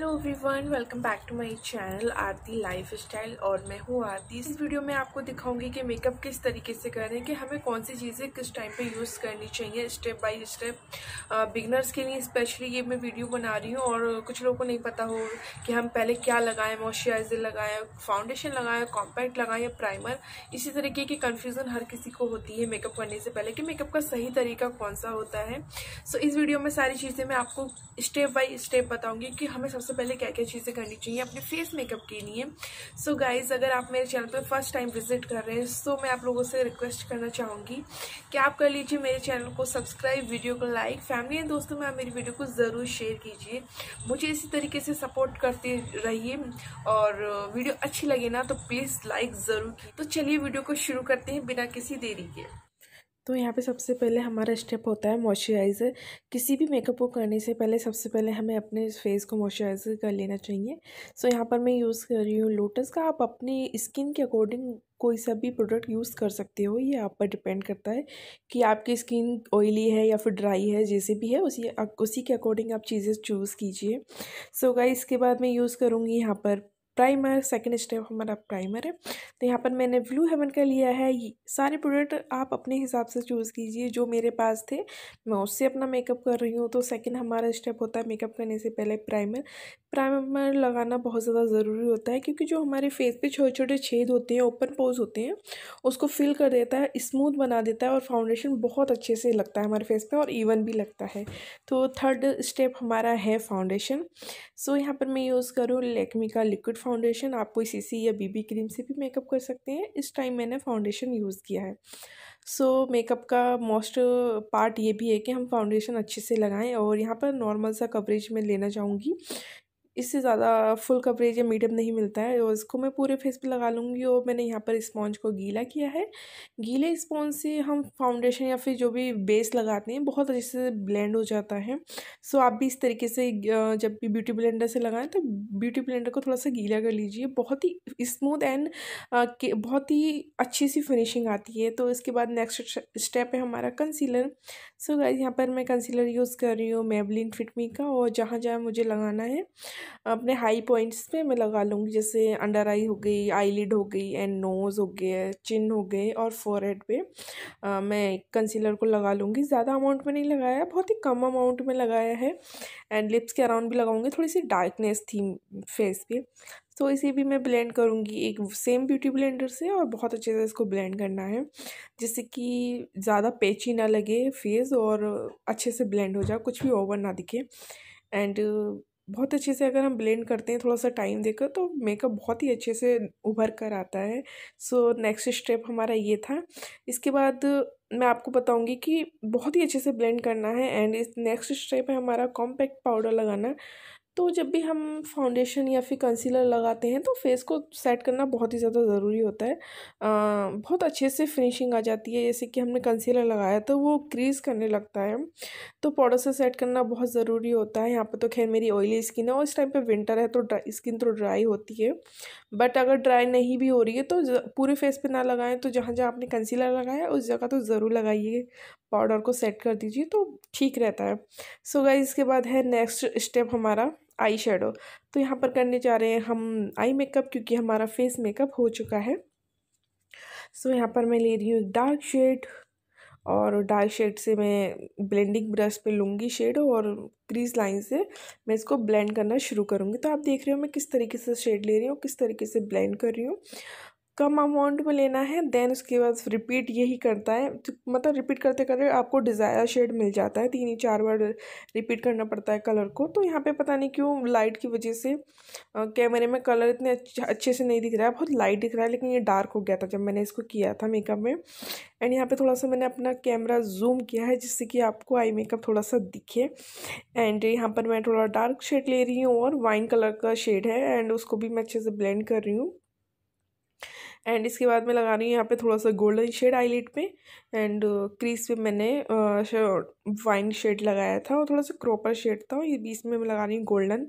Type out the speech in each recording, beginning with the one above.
hello everyone welcome back to my channel Aarti lifestyle और मैं हूँ आरती इस वीडियो में आपको दिखाऊंगी कि मेकअप किस तरीके से करें कि हमें कौन सी चीज़ें किस टाइम पे यूज़ करनी चाहिए स्टेप बाय स्टेप बिगनर्स के लिए स्पेशली ये मैं वीडियो बना रही हूँ और कुछ लोगों को नहीं पता हो कि हम पहले क्या लगाएं मॉइस्चराइजर लगाएं फाउंडेशन लगाएं कॉम्पैक्ट लगाएं या प्राइमर इसी तरीके की कन्फ्यूज़न हर किसी को होती है मेकअप करने से पहले कि मेकअप का सही तरीका कौन सा होता है सो so, इस वीडियो में सारी चीज़ें मैं आपको स्टेप बाई स्टेप बताऊँगी कि हमें सबसे सबसे पहले क्या क्या चीज़ें करनी चाहिए अपने फेस मेकअप के लिए सो so गाइज़ अगर आप मेरे चैनल पर फर्स्ट टाइम विजिट कर रहे हैं सो so मैं आप लोगों से रिक्वेस्ट करना चाहूँगी कि आप कर लीजिए मेरे चैनल को सब्सक्राइब वीडियो को लाइक फैमिली एंड दोस्तों में आप मेरी वीडियो को ज़रूर शेयर कीजिए मुझे इसी तरीके से सपोर्ट करते रहिए और वीडियो अच्छी लगे ना तो प्लीज़ लाइक ज़रूर की तो चलिए वीडियो को शुरू करते हैं बिना किसी देरी के तो यहाँ पे सबसे पहले हमारा स्टेप होता है मॉइस्चराइज़र किसी भी मेकअप को करने से पहले सबसे पहले हमें अपने फेस को मॉइस्चराइज़र कर लेना चाहिए सो so, यहाँ पर मैं यूज़ कर रही हूँ लोटस का आप अपनी स्किन के अकॉर्डिंग कोई सा भी प्रोडक्ट यूज़ कर सकते हो ये आप पर डिपेंड करता है कि आपकी स्किन ऑयली है या फिर ड्राई है जैसे भी है उसी उसी के अकॉर्डिंग आप चीज़ें चूज़ कीजिए सो गाई इसके बाद मैं यूज़ करूँगी यहाँ पर प्राइमर सेकंड स्टेप हमारा प्राइमर है तो यहाँ पर मैंने ब्लू हेवन का लिया है सारे प्रोडक्ट आप अपने हिसाब से चूज़ कीजिए जो मेरे पास थे मैं उससे अपना मेकअप कर रही हूँ तो सेकंड हमारा स्टेप होता है मेकअप करने से पहले प्राइमर प्राइमर लगाना बहुत ज़्यादा ज़रूरी होता है क्योंकि जो हमारे फेस पे छोटे छोटे छेद होते हैं ओपन पोज होते हैं उसको फिल कर देता है स्मूथ बना देता है और फाउंडेशन बहुत अच्छे से लगता है हमारे फेस पे और इवन भी लगता है तो थर्ड स्टेप हमारा है फाउंडेशन सो यहाँ पर मैं यूज़ करूँ लेकमी का लिक्विड फाउंडेशन आप कोई सी या बीबी क्रीम से भी मेकअप कर सकते हैं इस टाइम मैंने फाउंडेशन यूज़ किया है सो so, मेकअप का मोस्ट पार्ट ये भी है कि हम फाउंडेशन अच्छे से लगाएं और यहाँ पर नॉर्मल सा कवरेज में लेना चाहूँगी इससे ज़्यादा फुल कवरेज या मीडियम नहीं मिलता है और इसको मैं पूरे फेस पे लगा लूँगी और मैंने यहाँ पर स्पॉन्ज को गीला किया है गीले स्पॉन्ज से हम फाउंडेशन या फिर जो भी बेस लगाते हैं बहुत अच्छे से ब्लेंड हो जाता है सो आप भी इस तरीके से जब भी ब्यूटी ब्लेंडर से लगाएं तो ब्यूटी ब्लेंडर को थोड़ा सा गीला कर लीजिए बहुत ही स्मूथ एंड बहुत ही अच्छी सी फिनिशिंग आती है तो इसके बाद नेक्स्ट स्टेप है हमारा कंसीलर सो गाइज यहाँ पर मैं कंसीलर यूज़ कर रही हूँ मेबलिन फिटमी का और जहाँ जहाँ मुझे लगाना है अपने हाई पॉइंट्स पे मैं लगा लूँगी जैसे अंडर आई हो गई आईलिड हो गई एंड नोज़ हो गया चिन हो गए और फोरहेड पे आ, मैं कंसीलर को लगा लूँगी ज़्यादा अमाउंट में नहीं लगाया बहुत ही कम अमाउंट में लगाया है एंड लिप्स के अराउंड भी लगाऊंगी थोड़ी सी डार्कनेस थी फेस पे तो इसे भी मैं ब्लेंड करूँगी एक सेम ब्यूटी ब्लेंडर से और बहुत अच्छे से इसको ब्लेंड करना है जिससे कि ज़्यादा पेची ना लगे फेस और अच्छे से ब्लेंड हो जाए कुछ भी ओवर ना दिखे एंड बहुत अच्छे से अगर हम ब्लेंड करते हैं थोड़ा सा टाइम देकर तो मेकअप बहुत ही अच्छे से उभर कर आता है सो नेक्स्ट स्टेप हमारा ये था इसके बाद मैं आपको बताऊंगी कि बहुत ही अच्छे से ब्लेंड करना है एंड इस नेक्स्ट स्टेप है हमारा कॉम्पैक्ट पाउडर लगाना तो जब भी हम फाउंडेशन या फिर कंसीलर लगाते हैं तो फेस को सेट करना बहुत ही ज़्यादा ज़रूरी होता है आ, बहुत अच्छे से फिनिशिंग आ जाती है जैसे कि हमने कंसीलर लगाया तो वो क्रीज करने लगता है तो पाउडर से सेट करना बहुत ज़रूरी होता है यहाँ पर तो खैर मेरी ऑयली स्किन है और इस टाइम पे विंटर है तो ड्राई स्किन तो ड्राई होती है बट अगर ड्राई नहीं भी हो रही है तो पूरे फेस पर ना लगाएं तो जहाँ जहाँ आपने कंसीलर लगाया उस जगह तो ज़रूर लगाइए पाउडर को सेट कर दीजिए तो ठीक रहता है सो गाइज इसके बाद है नेक्स्ट स्टेप हमारा आई शेडो तो यहाँ पर करने जा रहे हैं हम आई मेकअप क्योंकि हमारा फेस मेकअप हो चुका है सो so, यहाँ पर मैं ले रही हूँ डार्क शेड और डार्क शेड से मैं ब्लेंडिंग ब्रश पे लूँगी शेड और क्रीज लाइन से मैं इसको ब्लेंड करना शुरू करूँगी तो आप देख रहे हो मैं किस तरीके से शेड ले रही हूँ किस तरीके से ब्लेंड कर रही हूँ कम अमाउंट में लेना है देन उसके बाद रिपीट यही करता है तो मतलब रिपीट करते करते आपको डिज़ायर शेड मिल जाता है तीन ही चार बार रिपीट करना पड़ता है कलर को तो यहाँ पे पता नहीं क्यों लाइट की वजह से कैमरे में कलर इतने अच्छे से नहीं दिख रहा है बहुत लाइट दिख रहा है लेकिन ये डार्क हो गया था जब मैंने इसको किया था मेकअप में एंड यहाँ पर थोड़ा सा मैंने अपना कैमरा जूम किया है जिससे कि आपको आई मेकअप थोड़ा सा दिखे एंड यहाँ पर मैं थोड़ा डार्क शेड ले रही हूँ और वाइन कलर का शेड है एंड उसको भी मैं अच्छे से ब्लेंड कर रही हूँ एंड इसके बाद मैं लगा रही हूँ यहाँ पे थोड़ा सा गोल्डन शेड आईलिट पे एंड क्रीज पे मैंने वाइन शेड लगाया था और थोड़ा सा क्रॉपर शेड था और ये बीच में मैं लगा रही हूँ गोल्डन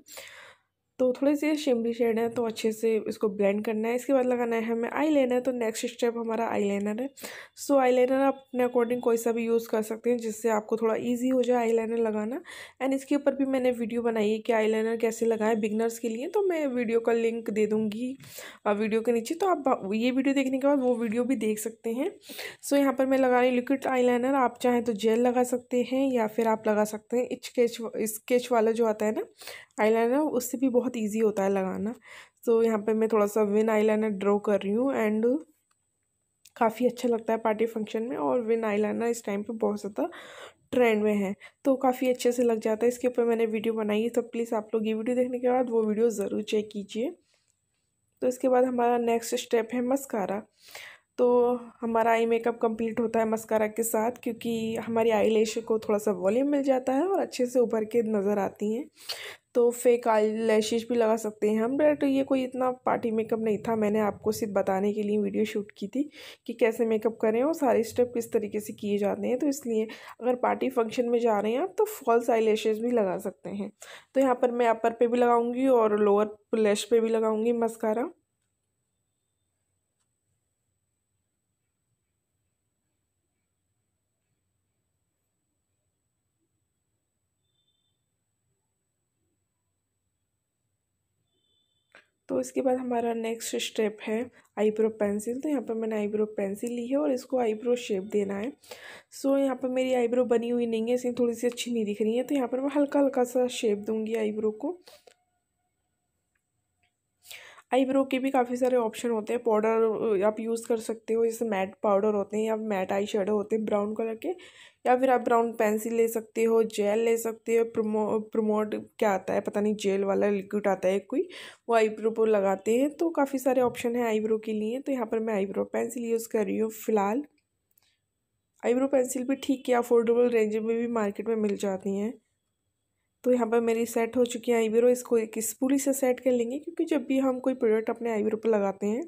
तो थोड़े से शिमली शेड है तो अच्छे से इसको ब्लेंड करना है इसके बाद लगाना है हमें आई लेनर तो नेक्स्ट स्टेप हमारा आई लेनर है सो आई लेनर आप अपने अकॉर्डिंग कोई सा भी यूज़ कर सकते हैं जिससे आपको थोड़ा ईजी हो जाए आई लेनर लगाना एंड इसके ऊपर भी मैंने वीडियो बनाई है कि आई लेनर कैसे लगाएं बिगनर्स के लिए तो मैं वीडियो का लिंक दे दूँगी वीडियो के नीचे तो आप ये वीडियो देखने के बाद वो वीडियो भी देख सकते हैं सो यहाँ पर मैं लगा रही लिक्विड आईलाइनर आप चाहें तो जेल लगा सकते हैं या फिर आप लगा सकते हैं स्केच स्केच वाला जो आता है ना आईलाइनर उससे भी बहुत इजी होता है लगाना सो so, यहाँ पे मैं थोड़ा सा विन आईलाइनर ड्रॉ कर रही हूँ एंड काफ़ी अच्छा लगता है पार्टी फंक्शन में और विन आईलाइनर इस टाइम पे बहुत ज़्यादा ट्रेंड में है तो काफ़ी अच्छे से लग जाता है इसके ऊपर मैंने वीडियो बनाई है तो प्लीज़ आप लोग ये वीडियो देखने के बाद वो वीडियो ज़रूर चेक कीजिए तो इसके बाद हमारा नेक्स्ट स्टेप है मस्कारा तो हमारा आई मेकअप कंप्लीट होता है मस्कारा के साथ क्योंकि हमारी आई लेश को थोड़ा सा वॉल्यूम मिल जाता है और अच्छे से उभर के नज़र आती हैं तो फेक आई लैशेज भी लगा सकते हैं हम बट ये कोई इतना पार्टी मेकअप नहीं था मैंने आपको सिर्फ बताने के लिए वीडियो शूट की थी कि कैसे मेकअप करें और सारे स्टेप किस तरीके से किए जाते हैं तो इसलिए अगर पार्टी फंक्शन में जा रहे हैं आप तो फॉल्स आई लैशेज भी लगा सकते हैं तो यहाँ पर मैं अपर पे भी लगाऊँगी और लोअर लैश पर भी लगाऊँगी मस्कारा तो इसके बाद हमारा नेक्स्ट स्टेप है आईब्रो पेंसिल तो यहाँ पर मैंने आईब्रो पेंसिल ली है और इसको आईब्रो शेप देना है सो so, यहाँ पर मेरी आईब्रो बनी हुई नहीं है इसलिए थोड़ी सी अच्छी नहीं दिख रही है तो यहाँ पर मैं हल्का हल्का सा शेप दूंगी आईब्रो को आईब्रो के भी काफ़ी सारे ऑप्शन होते हैं पाउडर आप यूज़ कर सकते हो जैसे मैट पाउडर होते हैं या मैट आई शेडो होते हैं ब्राउन कलर के या फिर आप ब्राउन पेंसिल ले सकते हो जेल ले सकते हो प्रोमो प्रोमोट क्या आता है पता नहीं जेल वाला लिक्विड आता है कोई वो आईब्रो पर लगाते हैं तो काफ़ी सारे ऑप्शन हैं आईब्रो के लिए तो यहाँ पर मैं आईब्रो पेंसिल यूज़ कर रही हूँ फ़िलहाल आईब्रो पेंसिल भी ठीक है अफोर्डेबल रेंज में भी मार्केट में मिल जाती हैं तो यहाँ पर मेरी सेट हो चुकी है आईब्रो इसको एक स्पूली से सेट कर लेंगे क्योंकि जब भी हम कोई प्रोडक्ट अपने आईब्रो पर लगाते हैं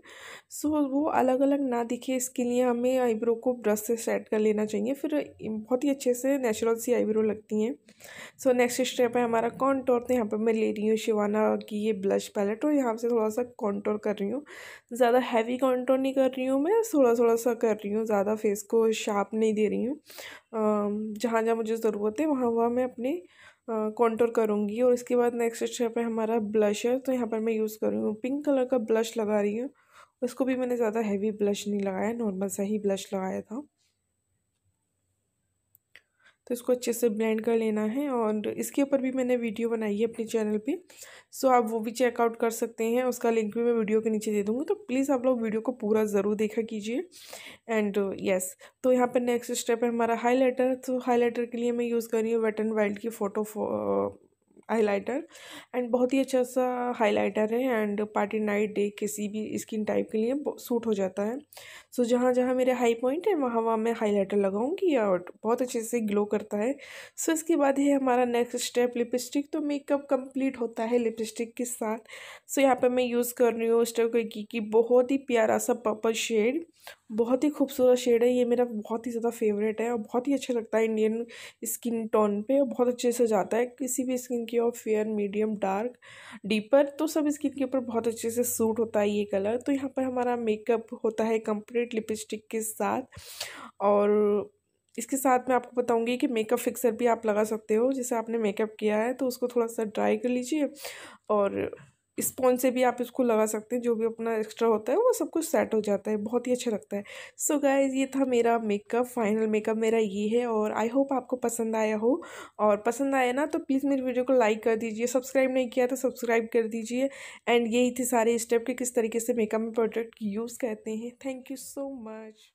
सो वो अलग अलग ना दिखे इसके लिए हमें आईब्रो को ब्रश से सेट कर लेना चाहिए फिर बहुत ही अच्छे से नेचुरल सी आईब्रो लगती हैं सो नेक्स्ट स्टेप है हमारा कॉन्टोर तो यहाँ पर मैं ले रही हूँ शिवाना की ये ब्लश पैलेट और यहाँ से थोड़ा सा कॉन्टोर कर रही हूँ ज़्यादा हैवी कॉन्टोर नहीं कर रही हूँ मैं थोड़ा थोड़ा सा कर रही हूँ ज़्यादा फेस को शार्प नहीं दे रही हूँ जहाँ जहाँ मुझे ज़रूरत है वहाँ वहाँ मैं अपने कॉन्टोर करूँगी और इसके बाद नेक्स्ट स्टेप है हमारा ब्लश है तो यहाँ पर मैं यूज़ करूँगी पिंक कलर का ब्लश लगा रही हूँ उसको भी मैंने ज़्यादा हैवी ब्लश नहीं लगाया नॉर्मल सा ही ब्लश लगाया था तो इसको अच्छे से ब्लेंड कर लेना है और इसके ऊपर भी मैंने वीडियो बनाई है अपने चैनल पे सो आप वो भी चेकआउट कर सकते हैं उसका लिंक भी मैं वीडियो के नीचे दे दूँगी तो प्लीज़ आप लोग वीडियो को पूरा ज़रूर देखा कीजिए एंड यस तो यहाँ पर नेक्स्ट स्टेप है हमारा हाईलाइटर तो हाईलाइटर के लिए मैं यूज़ कर रही हूँ वेट एंड वाइल्ड की फ़ोटो हाइलाइटर एंड बहुत ही अच्छा सा हाइलाइटर है एंड पार्टी नाइट डे किसी भी स्किन टाइप के लिए सूट हो जाता है सो so, जहाँ जहाँ मेरे हाई पॉइंट है वहाँ वहाँ मैं हाइलाइटर लगाऊंगी और बहुत अच्छे से ग्लो करता है सो so, इसके बाद है हमारा नेक्स्ट स्टेप लिपस्टिक तो मेकअप कंप्लीट होता है लिपस्टिक के साथ सो so, यहाँ पर मैं यूज़ कर रही हूँ स्टेकी की बहुत ही प्यारा सा पर्पल शेड बहुत ही खूबसूरत शेड है ये मेरा बहुत ही ज़्यादा फेवरेट है और बहुत ही अच्छा लगता है इंडियन स्किन टोन पर और बहुत अच्छे से जाता है किसी भी स्किन की और फेयर मीडियम डार्क डीपर तो सब स्किन के ऊपर बहुत अच्छे से सूट होता है ये कलर तो यहाँ पर हमारा मेकअप होता है कंप्लीट लिपस्टिक के साथ और इसके साथ मैं आपको बताऊंगी कि मेकअप फिक्सर भी आप लगा सकते हो जैसे आपने मेकअप किया है तो उसको थोड़ा सा ड्राई कर लीजिए और स्पॉन्ज से भी आप इसको लगा सकते हैं जो भी अपना एक्स्ट्रा होता है वो सब कुछ सेट हो जाता है बहुत ही अच्छा लगता है सो so गाइज ये था मेरा मेकअप फाइनल मेकअप मेरा ये है और आई होप आपको पसंद आया हो और पसंद आया ना तो प्लीज़ मेरी वीडियो को लाइक कर दीजिए सब्सक्राइब नहीं किया तो सब्सक्राइब कर दीजिए एंड यही थे सारे स्टेप के किस तरीके से मेकअप में प्रोडक्ट यूज़ करते हैं थैंक यू सो मच